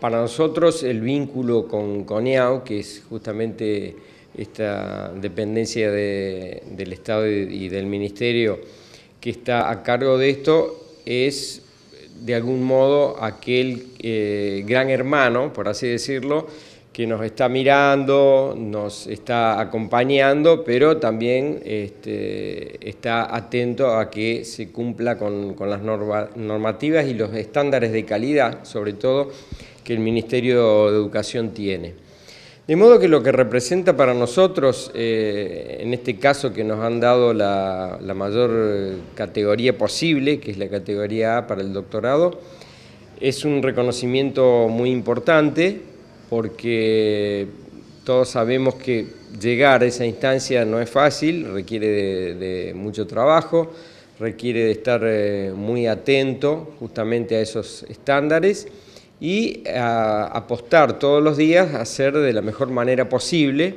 Para nosotros el vínculo con CONEAU, que es justamente esta dependencia del Estado y del Ministerio que está a cargo de esto, es de algún modo aquel eh, gran hermano, por así decirlo, que nos está mirando, nos está acompañando, pero también este, está atento a que se cumpla con, las normativas y los estándares de calidad, sobre todo, que el Ministerio de Educación tiene. De modo que lo que representa para nosotros, eh, en este caso que nos han dado la, mayor eh, categoría posible, que es la categoría A para el doctorado, es un reconocimiento muy importante porque todos sabemos que llegar a esa instancia no es fácil, requiere de, mucho trabajo, requiere de estar eh, muy atento justamente a esos estándares y apostar todos los días a hacer de la mejor manera posible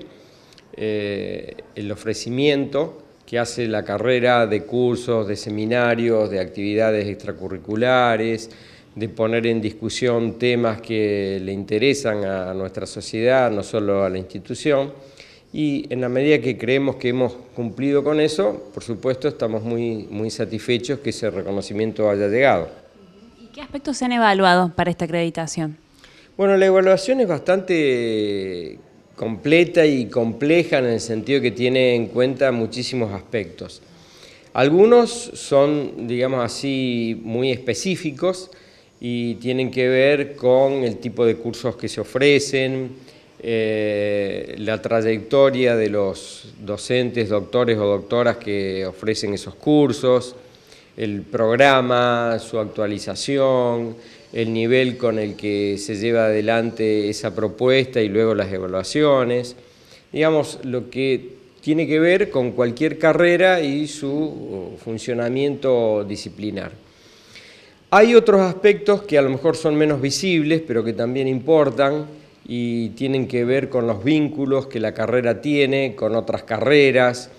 eh, el ofrecimiento que hace la carrera de cursos, de seminarios, de actividades extracurriculares, de poner en discusión temas que le interesan a nuestra sociedad, no solo a la institución. Y en la medida que creemos que hemos cumplido con eso, por supuesto estamos muy, muy satisfechos que ese reconocimiento haya llegado. ¿Qué aspectos se han evaluado para esta acreditación? Bueno, la evaluación es bastante completa y compleja en el sentido que tiene en cuenta muchísimos aspectos. Algunos son, digamos así, muy específicos y tienen que ver con el tipo de cursos que se ofrecen, eh, la trayectoria de los docentes, doctores o doctoras que ofrecen esos cursos, el programa, su actualización, el nivel con el que se lleva adelante esa propuesta y luego las evaluaciones. Digamos, lo que tiene que ver con cualquier carrera y su uh, funcionamiento disciplinar. Hay otros aspectos que a lo mejor son menos visibles, pero que también importan y tienen que ver con los vínculos que la carrera tiene con otras carreras,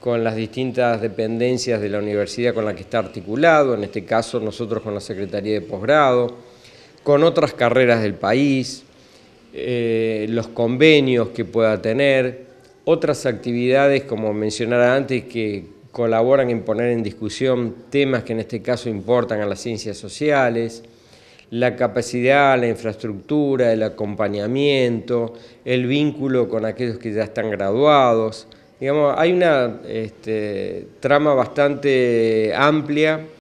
con las distintas dependencias de la universidad con la que está articulado, en este caso nosotros con la Secretaría de Posgrado, con otras carreras del país, eh, los convenios que pueda tener, otras actividades, como mencionara antes, que colaboran en poner en discusión temas que en este caso importan a las ciencias sociales, la capacidad, la infraestructura, el acompañamiento, el vínculo con aquellos que ya están graduados, Digamos, hay una este, trama bastante amplia